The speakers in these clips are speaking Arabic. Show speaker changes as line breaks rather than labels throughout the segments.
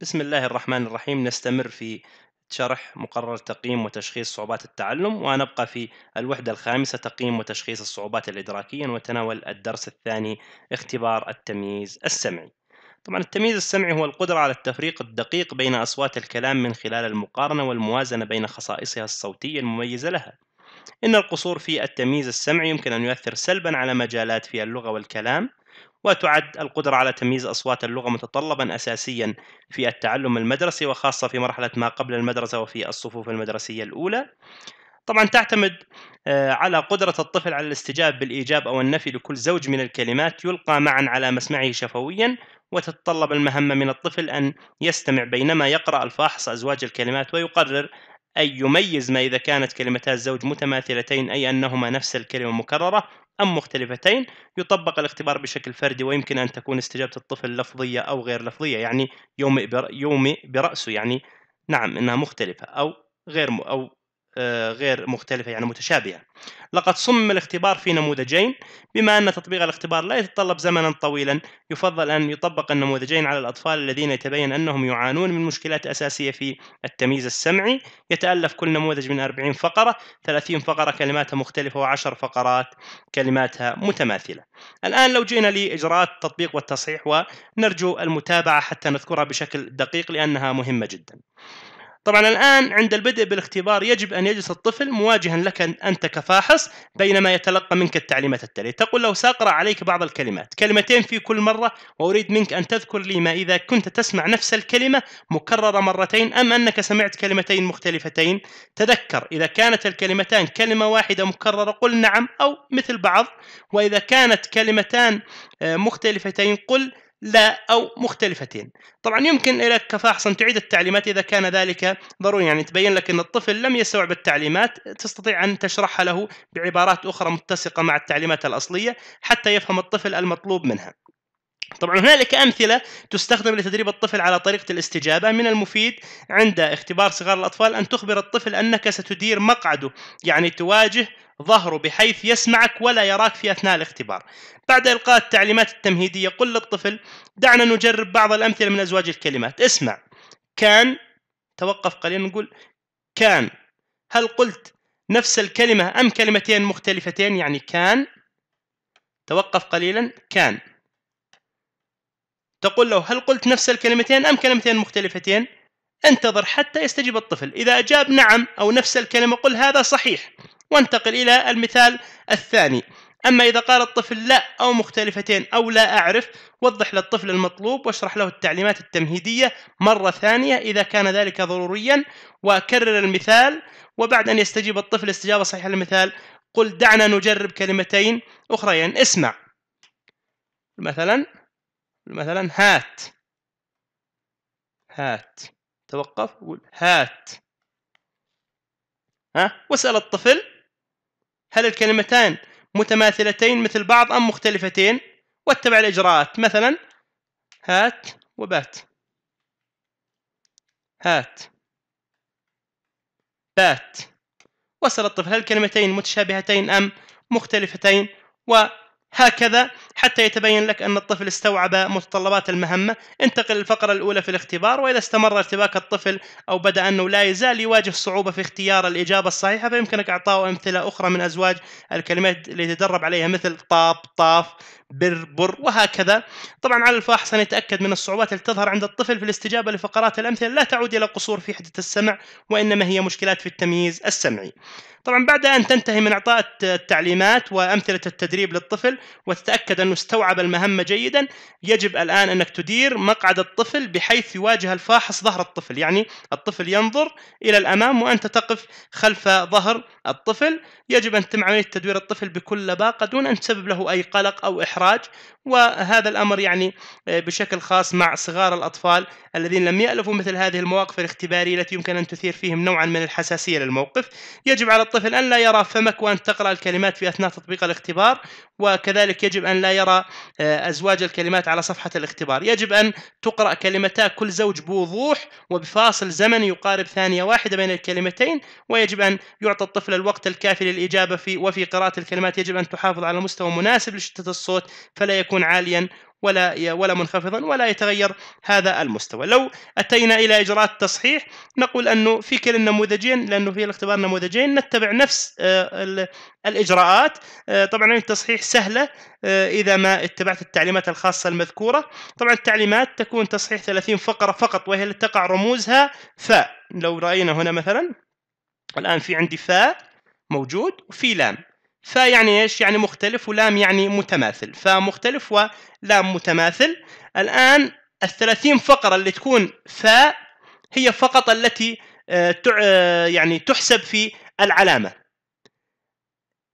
بسم الله الرحمن الرحيم نستمر في شرح مقرر تقييم وتشخيص صعوبات التعلم ونبقى في الوحدة الخامسة تقييم وتشخيص الصعوبات الإدراكية وتناول الدرس الثاني اختبار التمييز السمعي طبعا التمييز السمعي هو القدرة على التفريق الدقيق بين أصوات الكلام من خلال المقارنة والموازنة بين خصائصها الصوتية المميزة لها إن القصور في التمييز السمعي يمكن أن يؤثر سلبا على مجالات في اللغة والكلام وتعد القدرة على تمييز أصوات اللغة متطلبا أساسيا في التعلم المدرسي وخاصة في مرحلة ما قبل المدرسة وفي الصفوف المدرسية الأولى طبعا تعتمد آه، على قدرة الطفل على الاستجابة بالإيجاب أو النفي لكل زوج من الكلمات يلقى معا على مسمعه شفويا وتتطلب المهمة من الطفل أن يستمع بينما يقرأ الفاحص أزواج الكلمات ويقرر أي يميز ما إذا كانت كلمتا الزوج متماثلتين أي أنهما نفس الكلمة مكررة أم مختلفتين يطبق الاختبار بشكل فردي ويمكن أن تكون استجابة الطفل لفظية أو غير لفظية يعني يومي برأسه يعني نعم إنها مختلفة أو غير أو آه، غير مختلفة يعني متشابهة لقد صمم الاختبار في نموذجين بما أن تطبيق الاختبار لا يتطلب زمنا طويلا يفضل أن يطبق النموذجين على الأطفال الذين يتبين أنهم يعانون من مشكلات أساسية في التمييز السمعي يتألف كل نموذج من 40 فقرة 30 فقرة كلماتها مختلفة و10 فقرات كلماتها متماثلة الآن لو جئنا لإجراءات التطبيق والتصحيح ونرجو المتابعة حتى نذكرها بشكل دقيق لأنها مهمة جدا طبعا الآن عند البدء بالاختبار يجب أن يجلس الطفل مواجها لك أنت كفاحص بينما يتلقى منك التعليمات التالية تقول له سأقرأ عليك بعض الكلمات كلمتين في كل مرة وأريد منك أن تذكر لي ما إذا كنت تسمع نفس الكلمة مكررة مرتين أم أنك سمعت كلمتين مختلفتين تذكر إذا كانت الكلمتان كلمة واحدة مكررة قل نعم أو مثل بعض وإذا كانت كلمتان آه، مختلفتين قل لا أو مختلفتين طبعا يمكن لك كفاحص أن تعيد التعليمات إذا كان ذلك ضروري يعني تبين لك أن الطفل لم يستوعب التعليمات تستطيع أن تشرحها له بعبارات أخرى متسقة مع التعليمات الأصلية حتى يفهم الطفل المطلوب منها طبعا هنالك امثله تستخدم لتدريب الطفل على طريقه الاستجابه من المفيد عند اختبار صغار الاطفال ان تخبر الطفل انك ستدير مقعده يعني تواجه ظهره بحيث يسمعك ولا يراك في اثناء الاختبار. بعد القاء التعليمات التمهيديه قل للطفل دعنا نجرب بعض الامثله من ازواج الكلمات، اسمع كان توقف قليلا نقول كان هل قلت نفس الكلمه ام كلمتين مختلفتين يعني كان توقف قليلا كان تقول له هل قلت نفس الكلمتين أم كلمتين مختلفتين؟ انتظر حتى يستجيب الطفل إذا أجاب نعم أو نفس الكلمة قل هذا صحيح وانتقل إلى المثال الثاني أما إذا قال الطفل لا أو مختلفتين أو لا أعرف وضح للطفل المطلوب واشرح له التعليمات التمهيدية مرة ثانية إذا كان ذلك ضروريا وكرر المثال وبعد أن يستجيب الطفل استجابة صحيحة للمثال قل دعنا نجرب كلمتين أخريين اسمع مثلا مثلا هات هات توقف قول هات ها واسأل الطفل هل الكلمتان متماثلتين مثل بعض أم مختلفتين واتبع الإجراءات مثلا هات وبات هات بات واسأل الطفل هل الكلمتين متشابهتين أم مختلفتين وهكذا حتى يتبين لك أن الطفل استوعب متطلبات المهمة انتقل الفقرة الأولى في الاختبار وإذا استمر ارتباك الطفل أو بدأ أنه لا يزال يواجه صعوبة في اختيار الإجابة الصحيحة فيمكنك إعطائه أمثلة أخرى من أزواج الكلمات اللي يتدرب عليها مثل طاب طاف بر وهكذا طبعا على الفاحص أن يتأكد من الصعوبات التي تظهر عند الطفل في الاستجابة لفقرات الأمثلة لا تعود إلى قصور في حدة السمع وإنما هي مشكلات في التمييز السمعي طبعا بعد أن تنتهي من إعطاء التعليمات وأمثلة التدريب للطفل وتتأكد أنه استوعب المهمة جيدا يجب الآن أنك تدير مقعد الطفل بحيث يواجه الفاحص ظهر الطفل يعني الطفل ينظر إلى الأمام وأنت تقف خلف ظهر الطفل يجب أن تتم عملية تدوير الطفل بكل لباقة دون أن تسبب له أي قلق أو إحراج الإحراج وهذا الأمر يعني آه، بشكل خاص مع صغار الأطفال الذين لم يألفوا مثل هذه المواقف الاختبارية التي يمكن أن تثير فيهم نوعا من الحساسية للموقف يجب على الطفل أن لا يرى فمك وأنت تقرأ الكلمات في أثناء تطبيق الاختبار وكذلك يجب أن لا يرى آه، أزواج الكلمات على صفحة الاختبار يجب أن تقرأ كلمتا كل زوج بوضوح وبفاصل زمني يقارب ثانية واحدة بين الكلمتين ويجب أن يعطى الطفل الوقت الكافي للإجابة في وفي قراءة الكلمات يجب أن تحافظ على مستوى مناسب لشدة الصوت فلا يكون عاليا ولا ولا منخفضا ولا يتغير هذا المستوى لو اتينا الى اجراءات التصحيح نقول انه في كلا النموذجين لانه في الاختبار نموذجين نتبع نفس آه، الاجراءات آه، طبعا التصحيح سهله آه، اذا ما اتبعت التعليمات الخاصه المذكوره طبعا التعليمات تكون تصحيح 30 فقره فقط وهي التي تقع رموزها فاء لو راينا هنا مثلا الان في عندي فاء موجود وفي لام فيعني ايش؟ يعني مختلف ولام يعني متماثل، فمختلف ولام متماثل. الآن الثلاثين فقرة اللي تكون فاء هي فقط التي آه، آه، يعني تحسب في العلامة.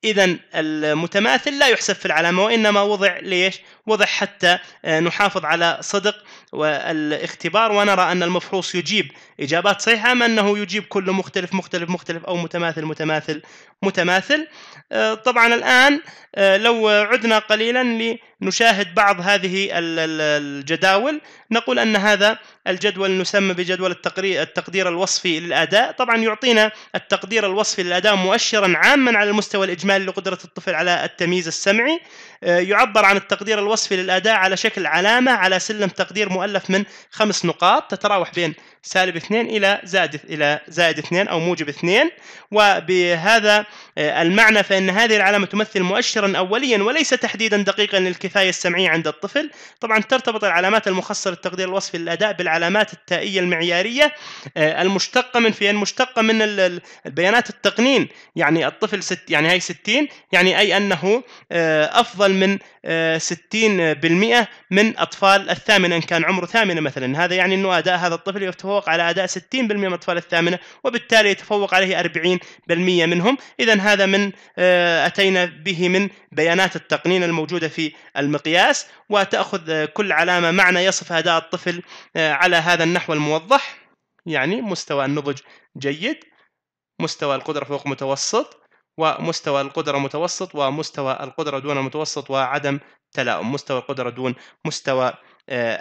إذا المتماثل لا يحسب في العلامة وإنما وضع ليش؟ وضع حتى آه، نحافظ على صدق والاختبار ونرى أن المفحوص يجيب إجابات صحيحة أم أنه يجيب كل مختلف مختلف مختلف أو متماثل متماثل متماثل آه، طبعا الآن آه، لو عدنا قليلا لنشاهد بعض هذه الجداول نقول أن هذا الجدول نسمى بجدول التقدير الوصفي للأداء طبعا يعطينا التقدير الوصفي للأداء مؤشرا عاما على المستوى الإجمالي لقدرة الطفل على التمييز السمعي آه، يعبر عن التقدير الوصفي للأداء على شكل علامة على سلم تقدير مؤلف من خمس نقاط تتراوح بين سالب 2 إلى زائد إلى زائد 2 أو موجب 2 وبهذا آه، المعنى فإن هذه العلامة تمثل مؤشرا أوليا وليس تحديدا دقيقا للكفاية السمعية عند الطفل طبعا ترتبط العلامات المخصصة للتقدير الوصفي للأداء بالعلامات التائية المعيارية آه، المشتقة من فين مشتقة من البيانات التقنين يعني الطفل ست يعني هي 60 يعني أي أنه آه، أفضل من 60% من أطفال الثامنة إن كان عمره ثامنة مثلا هذا يعني أنه أداء هذا الطفل يفتح يتفوق على أداء 60% من الأطفال الثامنة وبالتالي يتفوق عليه 40% منهم إذا هذا من آه، أتينا به من بيانات التقنين الموجودة في المقياس وتأخذ آه، كل علامة معنى يصف أداء الطفل آه، على هذا النحو الموضح يعني مستوى النضج جيد مستوى القدرة فوق متوسط ومستوى القدرة متوسط ومستوى القدرة دون متوسط وعدم تلاؤم مستوى القدرة دون مستوى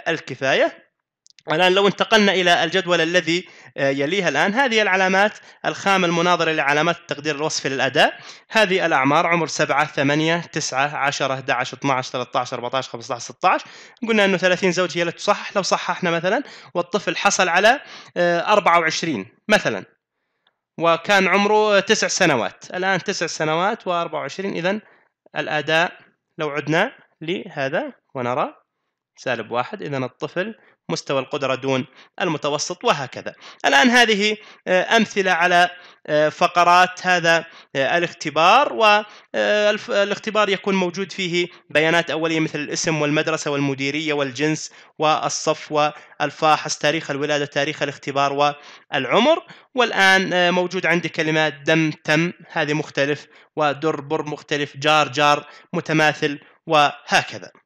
الكفاية الآن لو انتقلنا إلى الجدول الذي آه، يليها الآن هذه العلامات الخام المناظرة لعلامات التقدير الوصفي للأداء هذه الأعمار عمر 7 8 9 10 11 12 13 14 15 16 قلنا أنه 30 زوج هي التي تصحح لو صححنا مثلا والطفل حصل على 24 آه، مثلا وكان عمره 9 سنوات الآن 9 سنوات و24 إذا الأداء لو عدنا لهذا ونرى سالب واحد إذا الطفل مستوى القدرة دون المتوسط وهكذا الآن هذه آه، أمثلة على آه، فقرات هذا آه، الاختبار والاختبار يكون موجود فيه بيانات أولية مثل الاسم والمدرسة والمديرية والجنس والصف والفاحص تاريخ الولادة تاريخ الاختبار والعمر والآن موجود عندي كلمات دم تم هذه مختلف ودر بر مختلف جار جار متماثل وهكذا